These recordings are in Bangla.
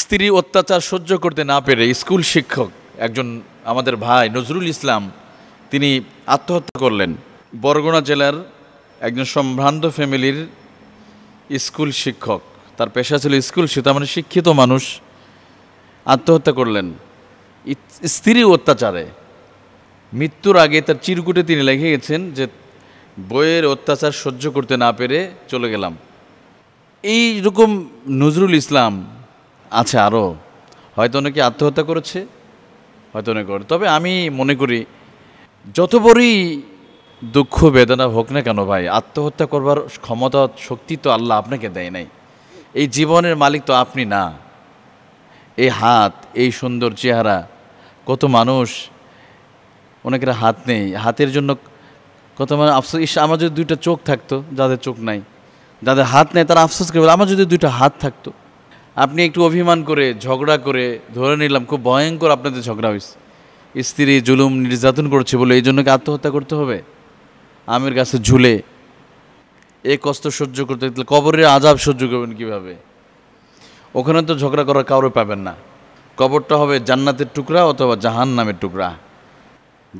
স্ত্রী অত্যাচার সহ্য করতে না পেরে স্কুল শিক্ষক একজন আমাদের ভাই নজরুল ইসলাম তিনি আত্মহত্যা করলেন বরগুনা জেলার একজন সম্ভ্রান্ত ফ্যামিলির স্কুল শিক্ষক তার পেশা ছিল স্কুল সে মানে শিক্ষিত মানুষ আত্মহত্যা করলেন স্ত্রী অত্যাচারে মৃত্যুর আগে তার চিরকুটে তিনি লেখে গেছেন যে বইয়ের অত্যাচার সহ্য করতে না পেরে চলে গেলাম এই রকম নজরুল ইসলাম আছে আরও হয়তো অনেকে আত্মহত্যা করেছে হয়তো অনেক করে তবে আমি মনে করি যত বড়ই দুঃখ বেদনা হোক না কেন ভাই আত্মহত্যা করবার ক্ষমতা শক্তি তো আল্লাহ আপনাকে দেয় নাই এই জীবনের মালিক তো আপনি না এই হাত এই সুন্দর চেহারা কত মানুষ অনেকের হাত নেই হাতের জন্য কত মানে আফসোস ইস আমার যদি দুইটা চোখ থাকতো যাদের চোখ নাই যাদের হাত নেই তারা আফসোস করে আমার যদি দুইটা হাত থাকতো আপনি একটু অভিমান করে ঝগড়া করে ধরে নিলাম খুব ভয়ঙ্কর আপনাদের ঝগড়া হয়েছে স্ত্রী জুলুম নির্যাতন করছে বলে এই জন্য কি আত্মহত্যা করতে হবে আমের কাছে ঝুলে এ কষ্ট সহ্য করতে তাহলে কবরের আজাব সহ্য করবেন কীভাবে ওখানে তো ঝগড়া করার কারো পাবেন না কবরটা হবে জান্নাতের টুকরা অথবা জাহান নামের টুকরা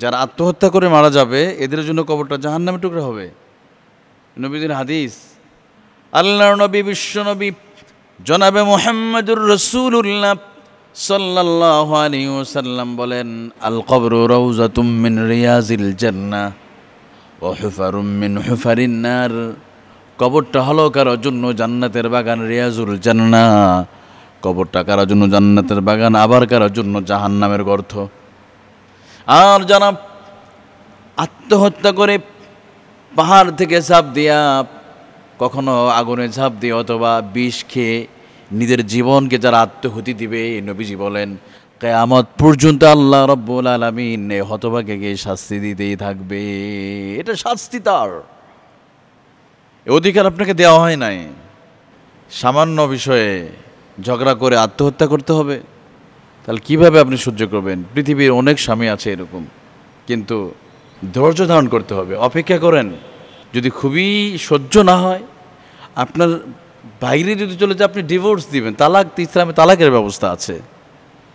যারা আত্মহত্যা করে মারা যাবে এদের জন্য কবরটা জাহান নামের টুকরা হবে নবীদের হাদিস আল্লাহ নবী বিশ্বনবী জনাবে মোহাম্মদুর রসুল্লাহ সাল্লাহ আলী বলেন আল কবর রৌজাতুমিন রিয়াজিল জান্না ও হুফারুমিন হুফারিন্নার কবরটা হলো কারোর জন্য জান্নাতের বাগান রিয়াজুল জান্না কবরটা কারোর জন্য জান্নাতের বাগান আবার কারোর জন্য জাহান্নামের গর্থ আর জানাব আত্মহত্যা করে পাহাড় থেকে ঝাঁপ দিয়া কখনো আগুনে ঝাঁপ দিয়ে অথবা বিষ খেয়ে নিজের জীবনকে যারা আত্মহুতি দিবে নবীজি বলেন কেয়ামত পর্যন্ত আল্লাহ রব্বুল আলমিন হতভাগে গিয়ে শাস্তি দিতেই থাকবে এটা শাস্তি তার অধিকার আপনাকে দেওয়া হয় নাই সামান্য বিষয়ে ঝগড়া করে আত্মহত্যা করতে হবে তাহলে কিভাবে আপনি সহ্য করবেন পৃথিবীর অনেক স্বামী আছে এরকম কিন্তু ধৈর্য ধারণ করতে হবে অপেক্ষা করেন যদি খুবই সহ্য না হয় আপনার বাইরে যদি চলে যায় আপনি ডিভোর্স দিবেন তালাক ইসলামে তালাকের ব্যবস্থা আছে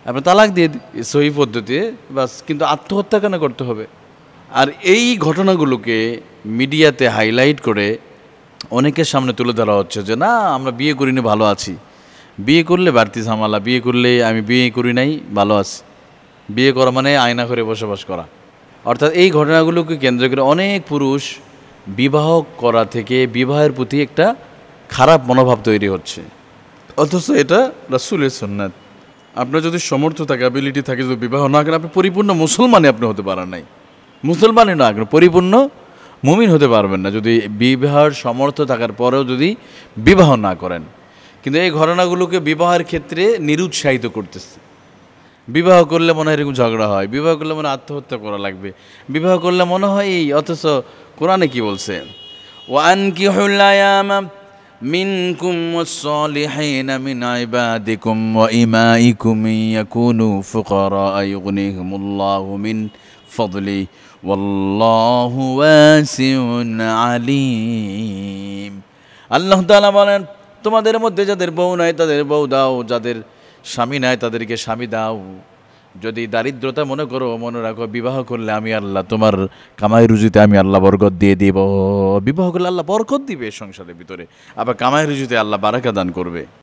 আপনি তালাক দিয়ে সহি পদ্ধতি বাস কিন্তু আত্মহত্যা কেন করতে হবে আর এই ঘটনাগুলোকে মিডিয়াতে হাইলাইট করে অনেকের সামনে তুলে ধরা হচ্ছে যে না আমরা বিয়ে করিনি ভালো আছি বিয়ে করলে বাড়তি ঝামালা বিয়ে করলে আমি বিয়ে করি নাই ভালো আছি বিয়ে করা মানে আয়না করে বসবাস করা অর্থাৎ এই ঘটনাগুলোকে কেন্দ্র করে অনেক পুরুষ বিবাহ করা থেকে বিবাহের প্রতি একটা খারাপ মনোভাব তৈরি হচ্ছে অথচ এটা রাসুলের সন্ন্যাত আপনার যদি সমর্থ থাকে অ্যাবিলিটি থাকে যদি বিবাহ না করেন আপনি পরিপূর্ণ মুসলমানই আপনি হতে পারেন নাই মুসলমানই না করেন পরিপূর্ণ মুমিন হতে পারবেন না যদি বিবাহের সমর্থ থাকার পরেও যদি বিবাহ না করেন কিন্তু এই ঘটনাগুলোকে বিবাহের ক্ষেত্রে নিরুৎসাহিত করতেছে বিবাহ করলে মনে হয় এরকম ঝগড়া হয় বিবাহ করলে মনে আত্মহত্যা করা লাগবে বিবাহ করলে মনে হয় এই অথচ কোরআনে কি বলছে ওয়ান কি হল্লায়াম منكم والصالحين من عبادكم وإمائكم إن يكونوا فقراء يغنيهم الله من فضله والله واسع عليم আল্লাহ তাআলা বলেন তোমাদের মধ্যে যাদের বউ নাই তাদের বউ দাও যাদের স্বামী নাই তাদেরকে স্বামী দাও যদি দারিদ্রতা মনে করো মনে রাখো বিবাহ করলে আমি আল্লাহ তোমার কামাই রুজিতে আমি আল্লাহ বরকত দিয়ে দিব বিবাহ করলে আল্লাহ বরকত দিবে সংসারের ভিতরে আবার কামাই রুজিতে আল্লাহ বারাকা দান করবে